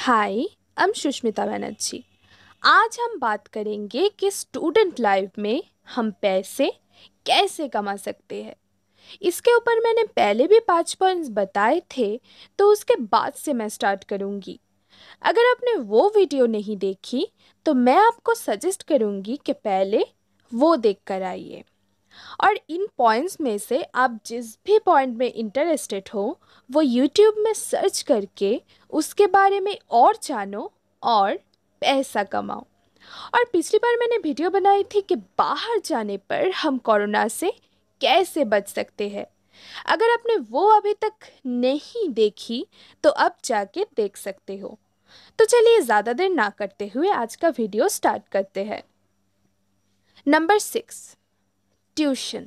हाय हम सुष्मिता बनर्जी आज हम बात करेंगे कि स्टूडेंट लाइफ में हम पैसे कैसे कमा सकते हैं इसके ऊपर मैंने पहले भी पाँच पॉइंट्स बताए थे तो उसके बाद से मैं स्टार्ट करूँगी अगर आपने वो वीडियो नहीं देखी तो मैं आपको सजेस्ट करूँगी कि पहले वो देख कर आइए और इन पॉइंट्स में से आप जिस भी पॉइंट में इंटरेस्टेड हो वो यूट्यूब में सर्च करके उसके बारे में और जानो और पैसा कमाओ और पिछली बार मैंने वीडियो बनाई थी कि बाहर जाने पर हम कोरोना से कैसे बच सकते हैं अगर आपने वो अभी तक नहीं देखी तो अब जाके देख सकते हो तो चलिए ज़्यादा देर ना करते हुए आज का वीडियो स्टार्ट करते हैं नंबर सिक्स ट्यूशन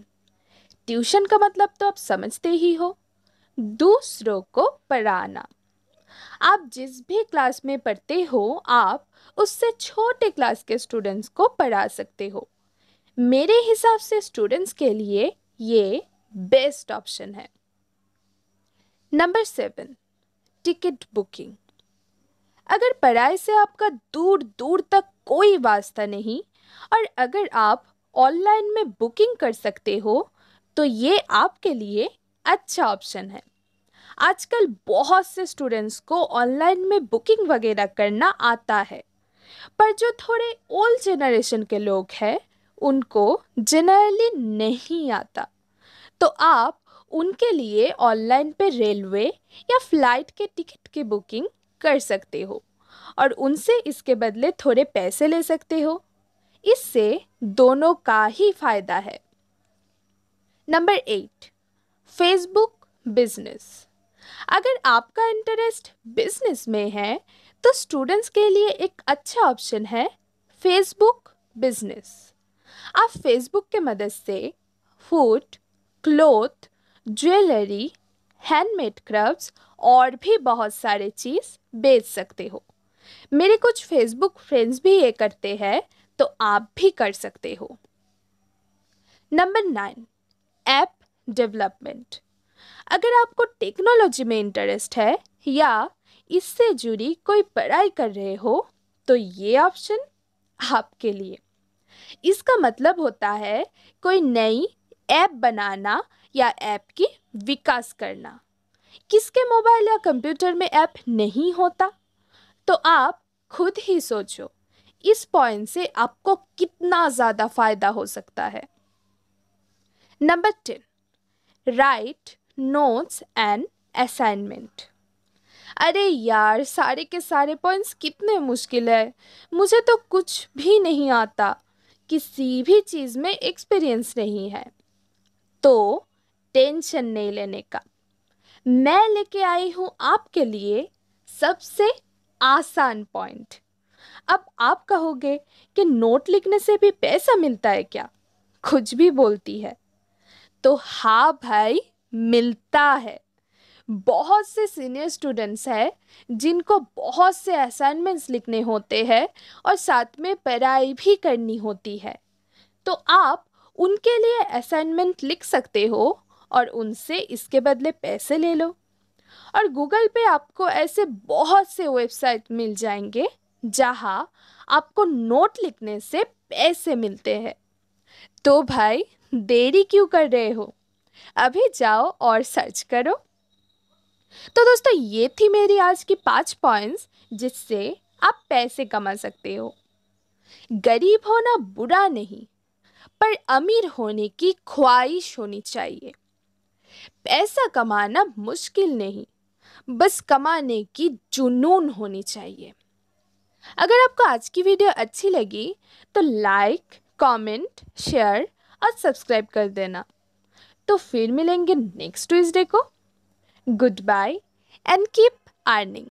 ट्यूशन का मतलब तो आप समझते ही हो दूसरों को पढ़ाना आप जिस भी क्लास में पढ़ते हो आप उससे छोटे क्लास के स्टूडेंट्स को पढ़ा सकते हो मेरे हिसाब से स्टूडेंट्स के लिए ये बेस्ट ऑप्शन है नंबर सेवन टिकट बुकिंग अगर पढ़ाई से आपका दूर दूर तक कोई वास्ता नहीं और अगर आप ऑनलाइन में बुकिंग कर सकते हो तो ये आपके लिए अच्छा ऑप्शन है आजकल बहुत से स्टूडेंट्स को ऑनलाइन में बुकिंग वगैरह करना आता है पर जो थोड़े ओल्ड जनरेशन के लोग हैं उनको जनरली नहीं आता तो आप उनके लिए ऑनलाइन पे रेलवे या फ्लाइट के टिकट की बुकिंग कर सकते हो और उनसे इसके बदले थोड़े पैसे ले सकते हो इससे दोनों का ही फायदा है नंबर एट फेसबुक बिजनेस अगर आपका इंटरेस्ट बिजनेस में है तो स्टूडेंट्स के लिए एक अच्छा ऑप्शन है फेसबुक बिजनेस आप फेसबुक के मदद से food cloth jewellery handmade crafts और भी बहुत सारे चीज़ बेच सकते हो मेरे कुछ फेसबुक फ्रेंड्स भी ये करते हैं तो आप भी कर सकते हो नंबर नाइन ऐप डेवलपमेंट अगर आपको टेक्नोलॉजी में इंटरेस्ट है या इससे जुड़ी कोई पढ़ाई कर रहे हो तो ये ऑप्शन आपके लिए इसका मतलब होता है कोई नई ऐप बनाना या ऐप की विकास करना किसके मोबाइल या कंप्यूटर में ऐप नहीं होता तो आप खुद ही सोचो इस पॉइंट से आपको कितना ज़्यादा फायदा हो सकता है number ten write notes and assignment अरे यार सारे के सारे पॉइंट्स कितने मुश्किल है मुझे तो कुछ भी नहीं आता किसी भी चीज़ में एक्सपीरियंस नहीं है तो टेंशन नहीं लेने का मैं लेके आई हूं आपके लिए सबसे आसान पॉइंट अब आप कहोगे कि नोट लिखने से भी पैसा मिलता है क्या कुछ भी बोलती है तो हाँ भाई मिलता है बहुत से सीनियर स्टूडेंट्स हैं जिनको बहुत से असाइनमेंट्स लिखने होते हैं और साथ में पढ़ाई भी करनी होती है तो आप उनके लिए असाइनमेंट लिख सकते हो और उनसे इसके बदले पैसे ले लो और गूगल पे आपको ऐसे बहुत से वेबसाइट मिल जाएंगे जहाँ आपको नोट लिखने से पैसे मिलते हैं तो भाई देरी क्यों कर रहे हो अभी जाओ और सर्च करो तो दोस्तों ये थी मेरी आज की पाँच पॉइंट्स जिससे आप पैसे कमा सकते हो गरीब होना बुरा नहीं पर अमीर होने की ख्वाहिश होनी चाहिए पैसा कमाना मुश्किल नहीं बस कमाने की जुनून होनी चाहिए अगर आपको आज की वीडियो अच्छी लगी तो लाइक कमेंट, शेयर और सब्सक्राइब कर देना तो फिर मिलेंगे नेक्स्ट ट्यूजडे को goodbye and keep earning